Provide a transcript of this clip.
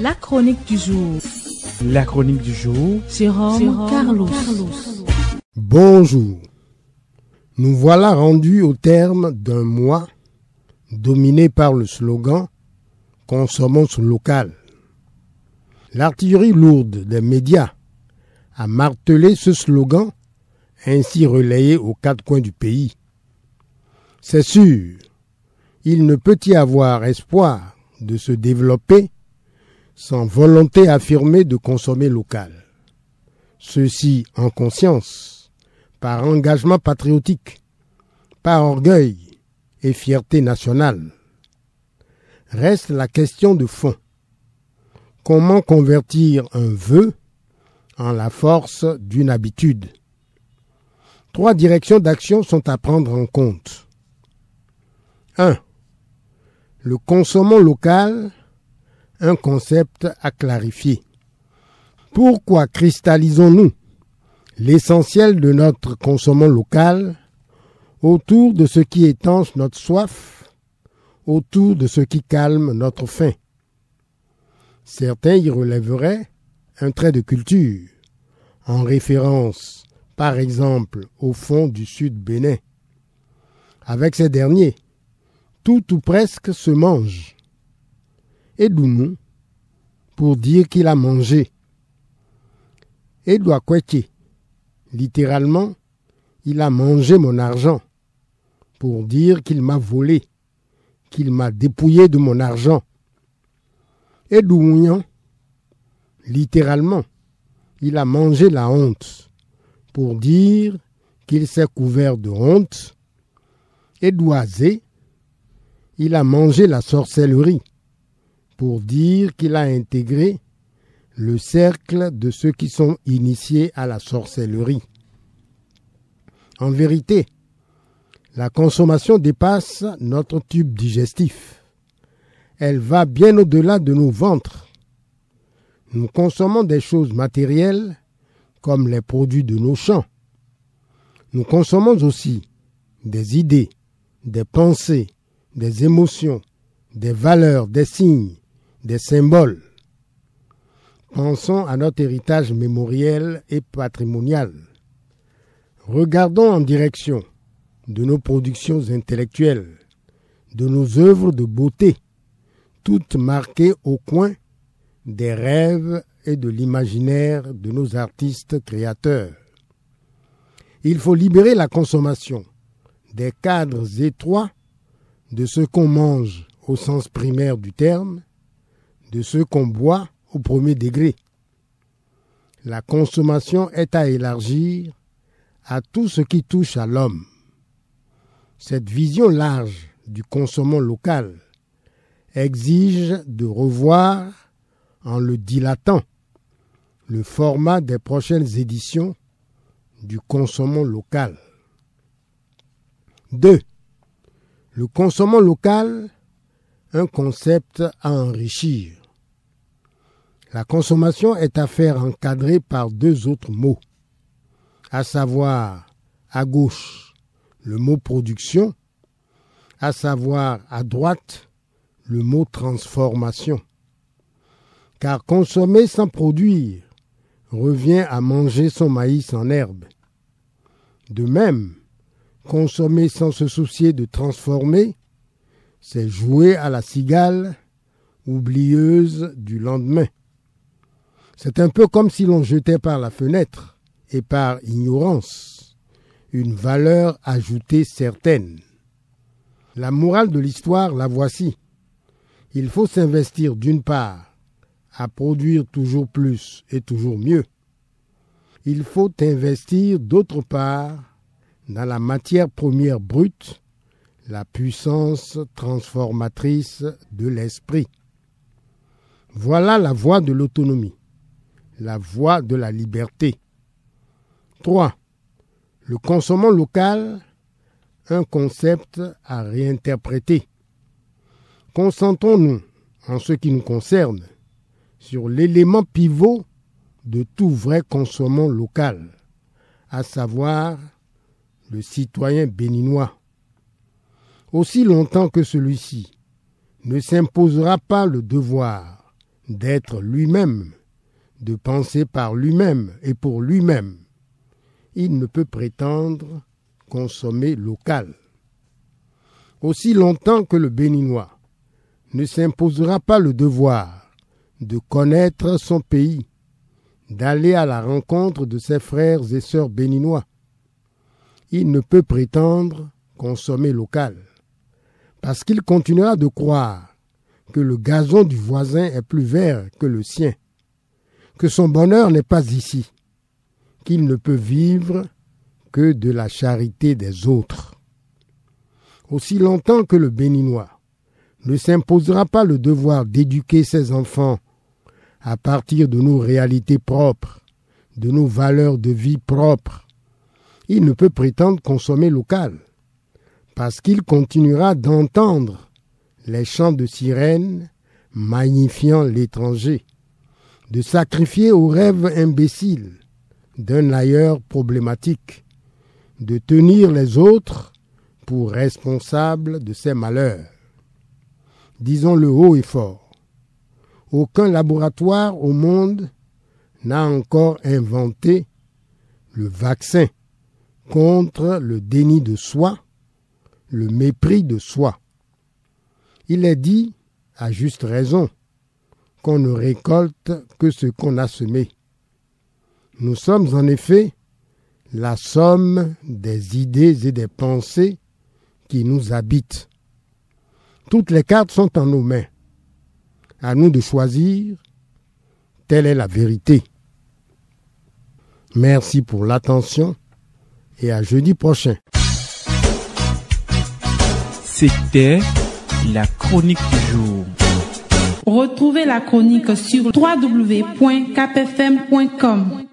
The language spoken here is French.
La chronique du jour. La chronique du jour. C'est Carlos. Carlos. Bonjour. Nous voilà rendus au terme d'un mois dominé par le slogan Consommons local. L'artillerie lourde des médias a martelé ce slogan, ainsi relayé aux quatre coins du pays. C'est sûr, il ne peut y avoir espoir de se développer sans volonté affirmée de consommer local. Ceci en conscience, par engagement patriotique, par orgueil et fierté nationale. Reste la question de fond. Comment convertir un vœu en la force d'une habitude Trois directions d'action sont à prendre en compte. 1. Le consommant local un concept à clarifier. Pourquoi cristallisons-nous l'essentiel de notre consommant local autour de ce qui étanche notre soif, autour de ce qui calme notre faim Certains y relèveraient un trait de culture, en référence par exemple au fond du sud Bénin. Avec ces derniers, tout ou presque se mange. Edounou pour dire qu'il a mangé. Edouard littéralement, il a mangé mon argent pour dire qu'il m'a volé, qu'il m'a dépouillé de mon argent. Edounounian, littéralement, il a mangé la honte pour dire qu'il s'est couvert de honte. Edouazé, il a mangé la sorcellerie pour dire qu'il a intégré le cercle de ceux qui sont initiés à la sorcellerie. En vérité, la consommation dépasse notre tube digestif. Elle va bien au-delà de nos ventres. Nous consommons des choses matérielles comme les produits de nos champs. Nous consommons aussi des idées, des pensées, des émotions, des valeurs, des signes, des symboles. Pensons à notre héritage mémoriel et patrimonial. Regardons en direction de nos productions intellectuelles, de nos œuvres de beauté, toutes marquées au coin des rêves et de l'imaginaire de nos artistes créateurs. Il faut libérer la consommation des cadres étroits de ce qu'on mange au sens primaire du terme de ce qu'on boit au premier degré. La consommation est à élargir à tout ce qui touche à l'homme. Cette vision large du consommant local exige de revoir, en le dilatant, le format des prochaines éditions du consommant local. 2. Le consommant local un concept à enrichir. La consommation est à faire encadrer par deux autres mots, à savoir à gauche le mot production, à savoir à droite le mot transformation. Car consommer sans produire revient à manger son maïs en herbe. De même, consommer sans se soucier de transformer c'est jouer à la cigale, oublieuse du lendemain. C'est un peu comme si l'on jetait par la fenêtre, et par ignorance, une valeur ajoutée certaine. La morale de l'histoire, la voici. Il faut s'investir d'une part à produire toujours plus et toujours mieux. Il faut investir d'autre part dans la matière première brute la puissance transformatrice de l'esprit. Voilà la voie de l'autonomie, la voie de la liberté. 3. Le consommant local, un concept à réinterpréter. Consentons-nous, en ce qui nous concerne, sur l'élément pivot de tout vrai consommant local, à savoir le citoyen béninois aussi longtemps que celui-ci ne s'imposera pas le devoir d'être lui-même, de penser par lui-même et pour lui-même, il ne peut prétendre consommer local. Aussi longtemps que le Béninois ne s'imposera pas le devoir de connaître son pays, d'aller à la rencontre de ses frères et sœurs béninois, il ne peut prétendre consommer local parce qu'il continuera de croire que le gazon du voisin est plus vert que le sien, que son bonheur n'est pas ici, qu'il ne peut vivre que de la charité des autres. Aussi longtemps que le Béninois ne s'imposera pas le devoir d'éduquer ses enfants à partir de nos réalités propres, de nos valeurs de vie propres, il ne peut prétendre consommer local parce qu'il continuera d'entendre les chants de sirènes magnifiant l'étranger, de sacrifier aux rêves imbéciles d'un ailleurs problématique, de tenir les autres pour responsables de ses malheurs. Disons-le haut et fort, aucun laboratoire au monde n'a encore inventé le vaccin contre le déni de soi le mépris de soi. Il est dit, à juste raison, qu'on ne récolte que ce qu'on a semé. Nous sommes en effet la somme des idées et des pensées qui nous habitent. Toutes les cartes sont en nos mains. À nous de choisir, telle est la vérité. Merci pour l'attention et à jeudi prochain. C'était la chronique du jour. Retrouvez la chronique sur www.capfm.com.